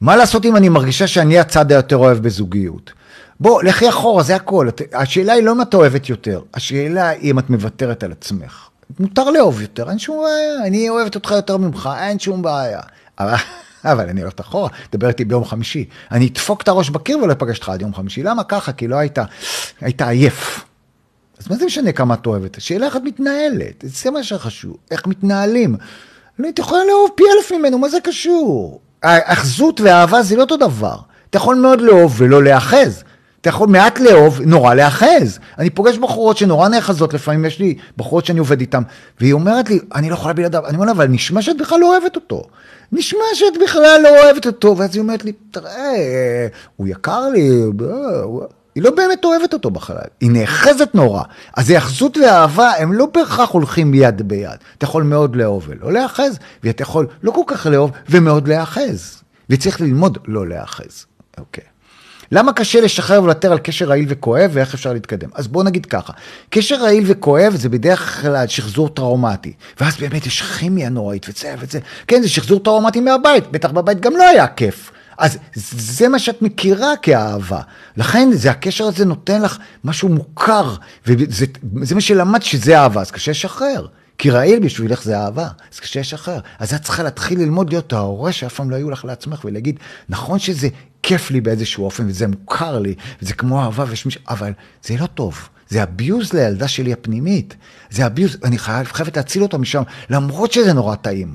מה לעשות אם אני מרגישה שאני הצד היותר אוהב בזוגיות? בוא, לכי אחורה, זה הכל. השאלה היא לא אם את אוהבת יותר, השאלה היא אם את מוותרת על עצמך. מותר לאהוב יותר, אין שום בעיה, אני אוהבת אותך יותר ממך, אין שום בעיה. אבל, אבל אני הולכת אחורה, דבר איתי ביום חמישי. אני אדפוק את הראש בקיר ולא אפגש אותך עד יום חמישי. למה ככה? כי לא היית, היית עייף. אז מה זה משנה כמה את אוהבת? השאלה איך את מתנהלת, זה מה שחשוב, איך מתנהלים. לא, את יכולה לאהוב פי אלף ממנו, מה זה קשור? האחזות והאהבה זה לא אותו דבר. אתה יכול מאוד לאהוב ולא להאחז. אתה יכול מעט לאהוב, נורא להאחז. אני פוגש בחורות שנורא נאחזות, לפעמים יש לי בחורות שאני עובד איתן, והיא אומרת לי, אני לא יכולה בלעדיו. אני אומר לה, אבל נשמע שאת בכלל לא אוהבת אותו. נשמע שאת בכלל לא אוהבת אותו. ואז היא אומרת לי, תראה, הוא יקר לי. אה, היא לא באמת אוהבת אותו בחלל, היא נאחזת נורא. אז היחסות ואהבה הם לא בהכרח הולכים יד ביד. אתה יכול מאוד לאהוב ולא להאחז, ואתה יכול לא כל כך לאהוב ומאוד להאחז. וצריך ללמוד לא להאחז, אוקיי. למה קשה לשחרר ולוותר על קשר רעיל וכואב ואיך אפשר להתקדם? אז בואו נגיד ככה, קשר רעיל וכואב זה בדרך כלל שחזור טראומטי, ואז באמת יש כימיה נוראית וזה וזה, כן זה שחזור טראומטי מהבית, בטח בבית גם לא היה כיף, אז זה מה שאת מכירה כאהבה. לכן זה, הקשר הזה נותן לך משהו מוכר, וזה מה שלמדת שזה אהבה, אז קשה לשחרר. כי רעיל בשבילך זה אהבה, אז קשה לשחרר. אז את צריכה להתחיל ללמוד להיות ההורה שאף פעם לא היו לך לעצמך, ולהגיד, נכון שזה כיף לי באיזשהו אופן, וזה מוכר לי, וזה כמו אהבה, ויש מישהו, אבל זה לא טוב. זה אביוז לילדה שלי הפנימית. זה אביוז, אני חייב, חייבת להציל אותה משם, למרות שזה נורא טעים.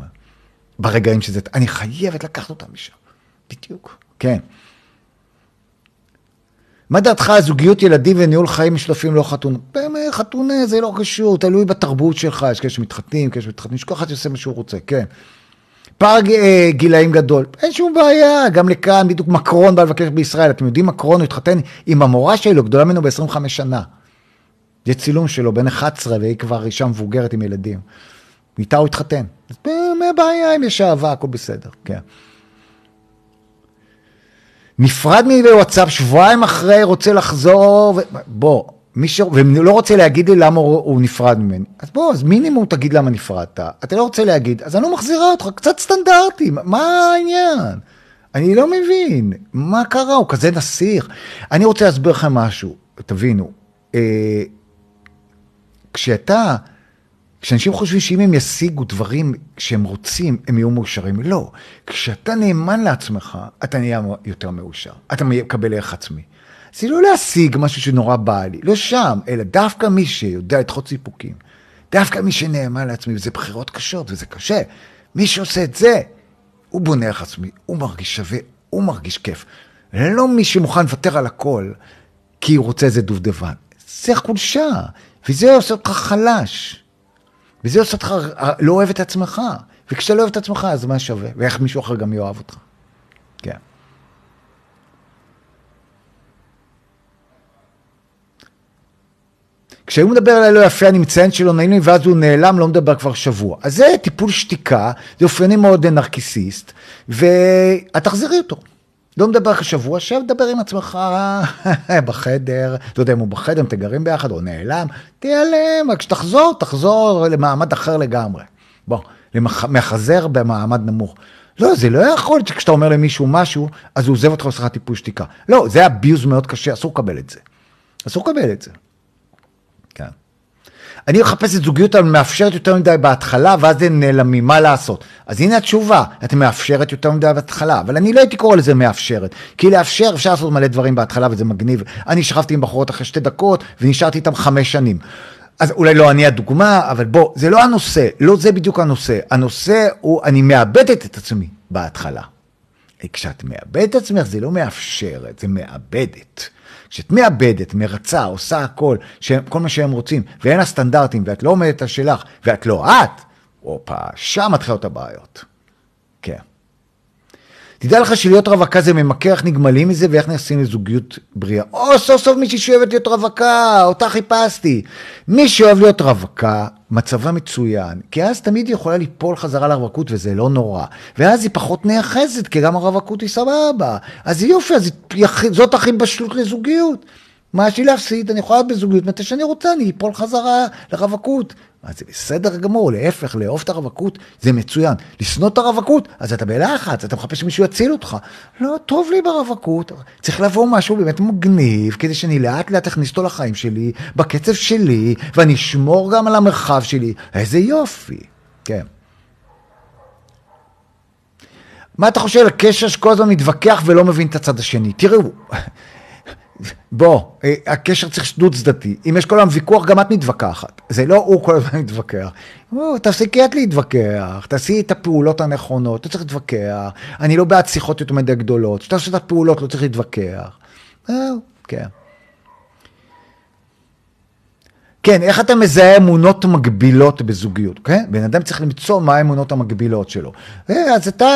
ברגעים שזה, אני חייבת לקחת אותה משם. בדיוק, כן. מה דעתך על זוגיות ילדים וניהול חיים משותפים לא חתונה? באמת, חתונה זה לא קשור, תלוי בתרבות שלך, יש כאלה שמתחתנים, כאלה שמתחתנים, שכל אחד עושה מה שהוא רוצה, כן. פער אה, גילאים גדול, אין שום בעיה, גם לכאן, בדיוק מקרון בא לבקש בישראל, אתם יודעים, מקרון, הוא התחתן עם המורה שלו, גדולה ממנו ב-25 שנה. זה צילום שלו, בן 11, והיא כבר אישה מבוגרת עם ילדים. איתה הוא התחתן. מה הבעיה אם יש אהבה, הכל בסדר, כן. נפרד מוואטסאפ, שבועיים אחרי רוצה לחזור, ו... בוא, מי ש... ולא רוצה להגיד לי למה הוא, נפרד ממני. אז בוא, אז מינימום תגיד למה נפרדת. אתה לא רוצה להגיד, אז אני לא מחזירה אותך, קצת סטנדרטי, מה העניין? אני לא מבין, מה קרה? הוא כזה נסיך. אני רוצה להסביר לכם משהו, תבינו. אה, כשאתה... כשאנשים חושבים שאם הם ישיגו דברים שהם רוצים, הם יהיו מאושרים. לא. כשאתה נאמן לעצמך, אתה נהיה יותר מאושר. אתה מקבל ערך עצמי. זה לא להשיג משהו שנורא בא לי, לא שם, אלא דווקא מי שיודע לדחות סיפוקים, דווקא מי שנאמן לעצמי, וזה בחירות קשות וזה קשה, מי שעושה את זה, הוא בונה ערך עצמי, הוא מרגיש שווה, הוא מרגיש כיף. לא מי שמוכן לוותר על הכל, כי הוא רוצה איזה דובדבן. זה חולשה, וזה עושה אותך חלש. וזה עושה אותך, אה, לא אוהב את עצמך. וכשאתה לא אוהב את עצמך, אז מה שווה? ואיך מישהו אחר גם יאהב אותך. כן. כשהוא מדבר עליי לא יפה, אני מציין שלא נעים לי, ואז הוא נעלם, לא מדבר כבר שבוע. אז זה טיפול שתיקה, זה אופייני מאוד לנרקיסיסט, ואת תחזרי אותו. לא מדבר אחרי שבוע, שב, דבר עם עצמך בחדר, לא יודע אם הוא בחדר, אם אתם גרים ביחד או נעלם, תיעלם, רק כשתחזור, תחזור למעמד אחר לגמרי. בוא, מחזר במעמד נמוך. לא, זה לא יכול להיות שכשאתה אומר למישהו משהו, אז הוא עוזב אותך ועושה טיפול שתיקה. לא, זה אביוז מאוד קשה, אסור לקבל את זה. אסור לקבל את זה. אני מחפש את זוגיות המאפשרת יותר מדי בהתחלה, ואז הם נעלמים, מה לעשות? אז הנה התשובה, את מאפשרת יותר מדי בהתחלה, אבל אני לא הייתי קורא לזה מאפשרת, כי לאפשר אפשר לעשות מלא דברים בהתחלה וזה מגניב. אני שכבתי עם בחורות אחרי שתי דקות ונשארתי איתן חמש שנים. אז אולי לא אני הדוגמה, אבל בוא, זה לא הנושא, לא זה בדיוק הנושא. הנושא הוא, אני מאבדת את עצמי בהתחלה. כשאת מאבדת את עצמך, זה לא מאפשרת, זה מאבדת. כשאת מאבדת, מרצה, עושה הכל, שהם, כל מה שהם רוצים, ואין לה סטנדרטים, ואת לא עומדת על שלך, ואת לא את, הופה, שם מתחילות הבעיות. כן. תדע לך שלהיות רווקה זה ממכר, איך נגמלים מזה ואיך נעשים לזוגיות בריאה. או סוף סוף מישהי שאוהבת להיות רווקה, אותה חיפשתי. מי שאוהב להיות רווקה, מצבה מצוין, כי אז תמיד היא יכולה ליפול חזרה לרווקות וזה לא נורא. ואז היא פחות נאחזת, כי גם הרווקות היא סבבה. אז יופי, אז היא, זאת הכי בשלות לזוגיות. מה יש לי להפסיד? אני יכולה להיות בזוגיות מתי שאני רוצה, אני אפול חזרה לרווקות. אז זה בסדר גמור, להפך, לאהוב את הרווקות זה מצוין. לשנוא את הרווקות, אז אתה בלחץ, אתה מחפש שמישהו יציל אותך. לא, טוב לי ברווקות. צריך לבוא משהו באמת מגניב, כדי שאני לאט לאט אכניס אותו לחיים שלי, בקצב שלי, ואני אשמור גם על המרחב שלי. איזה יופי. כן. מה אתה חושב על קשר שכל הזמן מתווכח ולא מבין את הצד השני? תראו, בוא, אה, הקשר צריך להיות דו-צדדי. אם יש כל היום ויכוח, גם את מתווכחת. זה לא הוא כל הזמן מתווכח. תפסיקי את להתווכח, תעשי את הפעולות הנכונות, לא צריך להתווכח. אני לא בעד שיחות יותר מדי גדולות. כשאתה עושה את הפעולות, לא צריך להתווכח. זהו, כן. כן, איך אתה מזהה אמונות מגבילות בזוגיות, כן? בן אדם צריך למצוא מה האמונות המגבילות שלו. אה, אז אתה,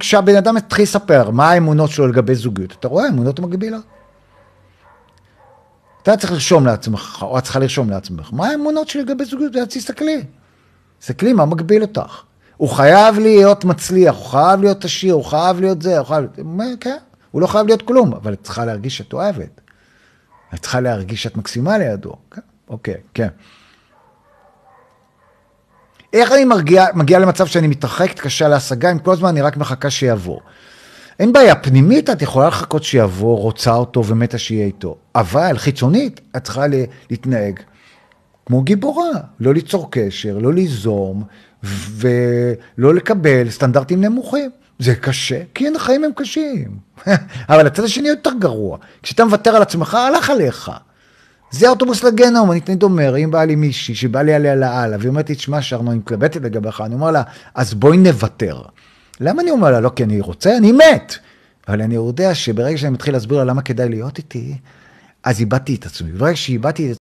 כשהבן אדם מתחיל לספר מה האמונות שלו לגבי זוגיות, אתה רואה אמונות מגבילות. אתה צריך לרשום לעצמך, או את צריכה לרשום לעצמך, מה האמונות שלי לגבי זוגיות? ואז תסתכלי. תסתכלי מה מגביל אותך. הוא חייב להיות מצליח, הוא חייב להיות עשיר, הוא חייב להיות זה, הוא חייב... להיות... כן, הוא לא חייב להיות כלום, אבל את צריכה להרגיש שאת אוהבת. את צריכה להרגיש שאת מקסימה לידו. כן, אוקיי, כן. איך אני מגיעה מגיע למצב שאני מתרחקת קשה להשגה, אם כל הזמן אני רק מחכה שיעבור? אין בעיה, פנימית את יכולה לחכות שיבוא, רוצה אותו ומתה שיהיה איתו, אבל חיצונית את צריכה להתנהג כמו גיבורה, לא ליצור קשר, לא ליזום ולא לקבל סטנדרטים נמוכים. זה קשה, כי אין החיים הם קשים. אבל הצד השני יותר גרוע. כשאתה מוותר על עצמך, הלך עליך. זה האוטובוס לגנום, אני תמיד אומר, אם באה לי מישהי שבא לי עליה לאללה, והיא אומרת לי, תשמע, שרנו, אני מתלבטת לגביך, אני אומר לה, אז בואי נוותר. למה אני אומר לה לא כי אני רוצה? אני מת! אבל אני יודע שברגע שאני מתחיל להסביר לה למה כדאי להיות איתי, אז איבדתי את עצמי. ברגע שאיבדתי את